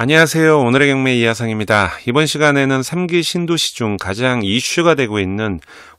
안녕하세요. 오늘의 경매 이하상입니다. 이번 시간에는 3기 신도시 중 가장 이슈가 되고 있는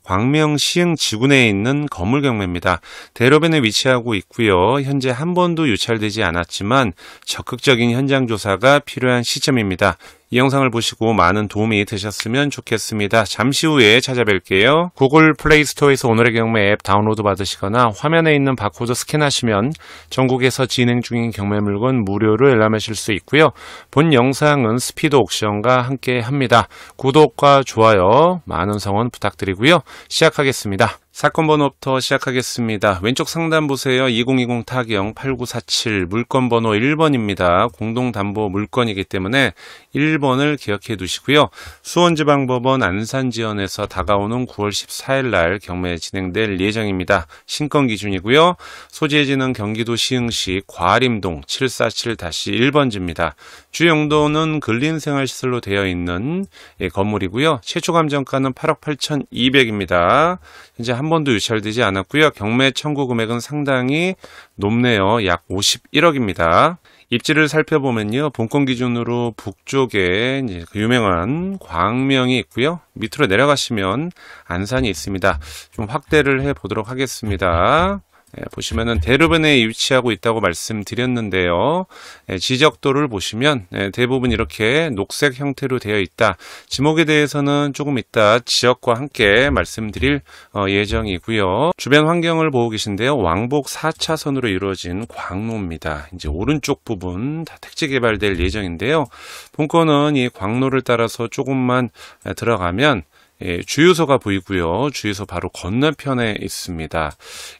광명시흥 지구내에 있는 건물 경매입니다. 대로변에 위치하고 있고요. 현재 한 번도 유찰되지 않았지만 적극적인 현장 조사가 필요한 시점입니다. 이 영상을 보시고 많은 도움이 되셨으면 좋겠습니다. 잠시 후에 찾아뵐게요. 구글 플레이스토어에서 오늘의 경매 앱 다운로드 받으시거나 화면에 있는 바코드 스캔하시면 전국에서 진행 중인 경매 물건 무료로 열람하실 수 있고요. 본 영상은 스피드 옥션과 함께 합니다. 구독과 좋아요, 많은 성원 부탁드리고요. 시작하겠습니다. 사건 번호부터 시작하겠습니다. 왼쪽 상단 보세요. 2020타경8947 물건 번호 1번입니다. 공동담보 물건이기 때문에 1번을 기억해 두시고요. 수원지방법원 안산지원에서 다가오는 9월 14일 날 경매 진행될 예정입니다. 신권 기준이고요. 소재지는 경기도 시흥시 과림동 747-1번지입니다. 주용도는 근린생활시설로 되어 있는 예, 건물이고요. 최초 감정가는 8억 8,200입니다. 현재 한 번도 유찰되지 않았고요. 경매 청구 금액은 상당히 높네요. 약 51억입니다. 입지를 살펴보면요. 본권 기준으로 북쪽에 그 유명한 광명이 있고요. 밑으로 내려가시면 안산이 있습니다. 좀 확대를 해 보도록 하겠습니다. 예, 보시면은 대르벤에 위치하고 있다고 말씀드렸는데요. 예, 지적도를 보시면 예, 대부분 이렇게 녹색 형태로 되어 있다. 지목에 대해서는 조금 이따 지역과 함께 말씀드릴 어, 예정이고요. 주변 환경을 보고 계신데요. 왕복 4차선으로 이루어진 광로입니다. 이제 오른쪽 부분 다 택지 개발될 예정인데요. 본건은 이 광로를 따라서 조금만 예, 들어가면 예, 주유소가 보이고요. 주유소 바로 건너편에 있습니다.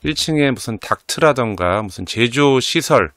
1층에 무슨 닥트라던가 무슨 제조 시설을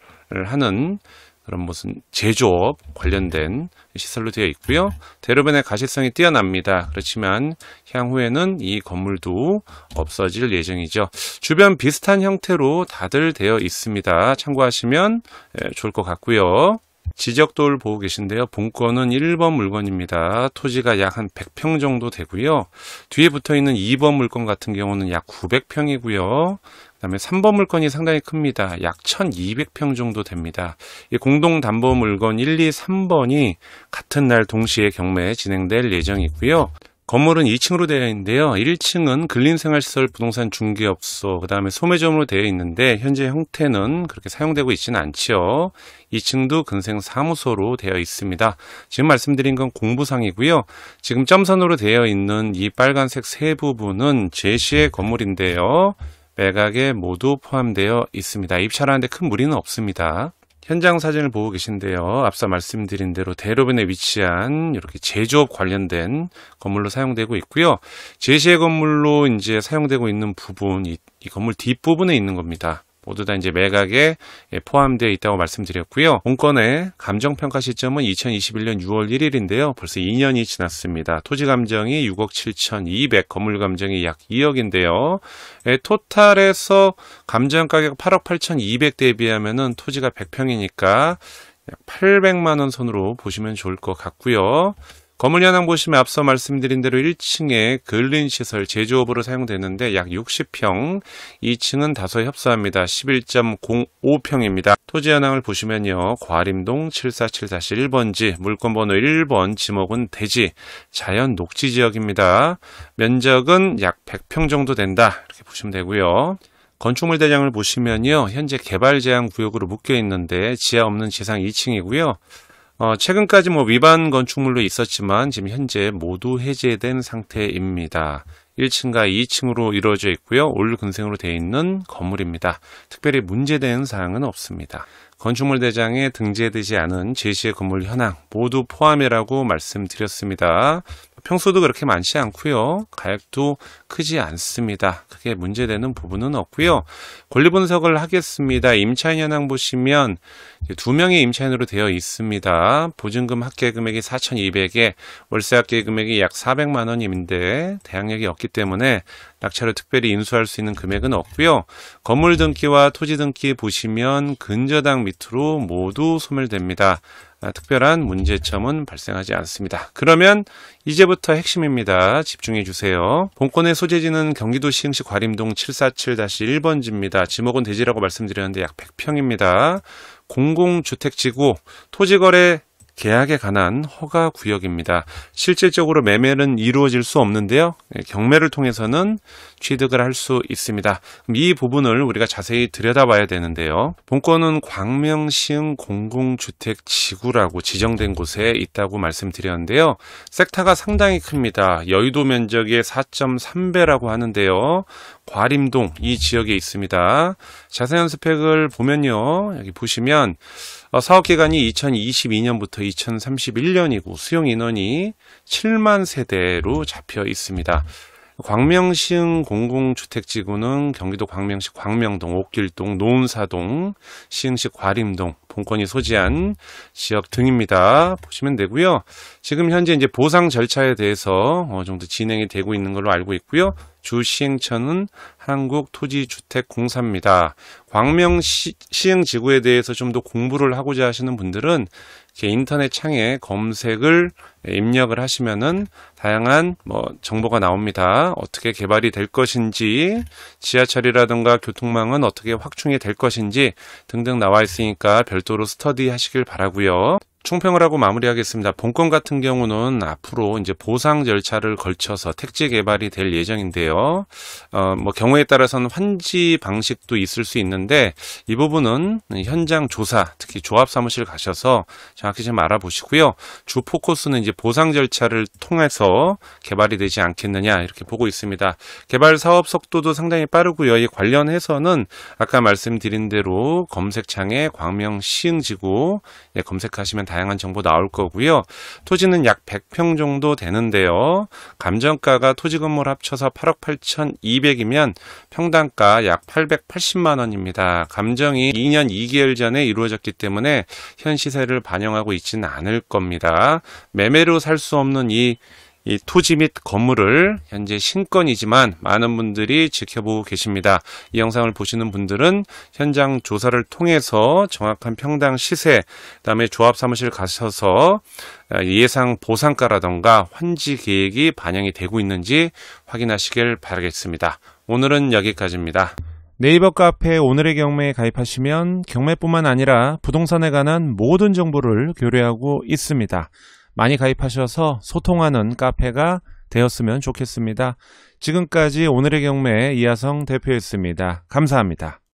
하는 그런 무슨 제조업 관련된 시설로 되어 있고요. 대로변의 가시성이 뛰어납니다. 그렇지만 향후에는 이 건물도 없어질 예정이죠. 주변 비슷한 형태로 다들 되어 있습니다. 참고하시면 예, 좋을 것 같고요. 지적도를 보고 계신데요. 본건은 1번 물건입니다. 토지가 약 한 100평 정도 되고요. 뒤에 붙어 있는 2번 물건 같은 경우는 약 900평이고요. 그다음에 3번 물건이 상당히 큽니다. 약 1200평 정도 됩니다. 이 공동 담보 물건 1, 2, 3번이 같은 날 동시에 경매 진행될 예정이고요. 건물은 2층으로 되어 있는데요. 1층은 근린생활시설 부동산 중개업소, 그 다음에 소매점으로 되어 있는데 현재 형태는 그렇게 사용되고 있지는 않지요. 2층도 근생사무소로 되어 있습니다. 지금 말씀드린 건 공부상이고요. 지금 점선으로 되어 있는 이 빨간색 세 부분은 제시의 건물인데요. 매각에 모두 포함되어 있습니다. 입찰하는데 큰 무리는 없습니다. 현장 사진을 보고 계신데요. 앞서 말씀드린 대로 대로변에 위치한 이렇게 제조업 관련된 건물로 사용되고 있고요. 제시의 건물로 이제 사용되고 있는 부분, 이, 이 건물 뒷부분에 있는 겁니다. 모두 다 이제 매각에 예, 포함되어 있다고 말씀드렸고요. 본건의 감정평가 시점은 2021년 6월 1일인데요. 벌써 2년이 지났습니다. 토지 감정이 6억 7,200, 건물 감정이 약 2억인데요. 예, 토탈에서 감정 가격 8억 8,200 대비하면은 토지가 100평이니까 800만 원 선으로 보시면 좋을 것 같고요. 건물 현황 보시면 앞서 말씀드린 대로 1층에 근린 시설 제조업으로 사용되는데 약 60평, 2층은 다소 협소합니다. 11.05평입니다. 토지 현황을 보시면요. 과림동 747-1번지, 4 물건번호 1번, 지목은 대지, 자연 녹지 지역입니다. 면적은 약 100평 정도 된다. 이렇게 보시면 되고요. 건축물 대장을 보시면요. 현재 개발 제한 구역으로 묶여 있는데 지하 없는 지상 2층이고요. 어, 최근까지 뭐 위반 건축물로 있었지만 지금 현재 모두 해제된 상태입니다. 1층과 2층으로 이루어져 있고요. 올근생으로 되어 있는 건물입니다. 특별히 문제된 사항은 없습니다. 건축물 대장에 등재되지 않은 제시의 건물 현황 모두 포함이라고 말씀드렸습니다. 평소도 그렇게 많지 않고요. 가액도 크지 않습니다. 크게 문제되는 부분은 없고요. 권리 분석을 하겠습니다. 임차인 현황 보시면 두 명의 임차인으로 되어 있습니다. 보증금 합계 금액이 4,200에 월세 합계 금액이 약 400만 원인데 대항력이 없기 때문에 낙찰을 특별히 인수할 수 있는 금액은 없고요. 건물 등기와 토지 등기 보시면 근저당 밑으로 모두 소멸됩니다. 아, 특별한 문제점은 발생하지 않습니다. 그러면 이제부터 핵심입니다. 집중해 주세요. 본권의 소재지는 경기도 시흥시 과림동 747-1번지입니다. 지목은 대지라고 말씀드렸는데 약 100평입니다. 공공주택지구 토지거래 계약에 관한 허가 구역입니다. 실질적으로 매매는 이루어질 수 없는데요. 예, 경매를 통해서는 취득을 할 수 있습니다. 이 부분을 우리가 자세히 들여다봐야 되는데요. 본권은 광명시흥 공공주택 지구라고 지정된 곳에 있다고 말씀드렸는데요. 섹터가 상당히 큽니다. 여의도 면적의 4.3배라고 하는데요. 과림동 이 지역에 있습니다. 자세한 스펙을 보면요. 여기 보시면 어, 사업 기간이 2022년부터 2031년이고 수용 인원이 7만 세대로 잡혀 있습니다. 광명시흥 공공주택지구는 경기도 광명시 광명동, 옥길동, 노은사동, 시흥시 과림동, 본권이 소지한 지역 등입니다. 보시면 되고요. 지금 현재 이제 보상 절차에 대해서 어느 정도 진행이 되고 있는 걸로 알고 있고요. 주 시행처는 한국토지주택공사입니다. 광명 시, 시행지구에 대해서 좀 더 공부를 하고자 하시는 분들은 인터넷 창에 검색을 입력을 하시면은 다양한 뭐 정보가 나옵니다. 어떻게 개발이 될 것인지, 지하철이라든가 교통망은 어떻게 확충이 될 것인지 등등 나와 있으니까 별도로 스터디 하시길 바라고요. 총평을 하고 마무리하겠습니다. 본건 같은 경우는 앞으로 이제 보상 절차를 걸쳐서 택지 개발이 될 예정인데요. 어, 뭐 경우에 따라서는 환지 방식도 있을 수 있는데 이 부분은 현장 조사, 특히 조합 사무실 가셔서 정확히 좀 알아보시고요. 주 포커스는 이제 보상 절차를 통해서 개발이 되지 않겠느냐 이렇게 보고 있습니다. 개발 사업 속도도 상당히 빠르고요. 이 관련해서는 아까 말씀드린 대로 검색창에 광명 시흥지구 예, 검색하시면 다양한 정보 나올 거고요. 토지는 약 100평 정도 되는데요. 감정가가 토지 건물 합쳐서 8억 8,200이면 평당가 약 880만 원입니다. 감정이 2년 2개월 전에 이루어졌기 때문에 현 시세를 반영하고 있지는 않을 겁니다. 매매로 살 수 없는 이이 토지 및 건물을 현재 신건이지만 많은 분들이 지켜보고 계십니다. 이 영상을 보시는 분들은 현장 조사를 통해서 정확한 평당 시세, 그다음에 조합 사무실 가셔서 아, 예상 보상가라던가 환지 계획이 반영이 되고 있는지 확인하시길 바라겠습니다. 오늘은 여기까지입니다. 네이버 카페 오늘의 경매에 가입하시면 경매뿐만 아니라 부동산에 관한 모든 정보를 교류하고 있습니다. 많이 가입하셔서 소통하는 카페가 되었으면 좋겠습니다. 지금까지 오늘의 경매 이하성 대표였습니다. 감사합니다.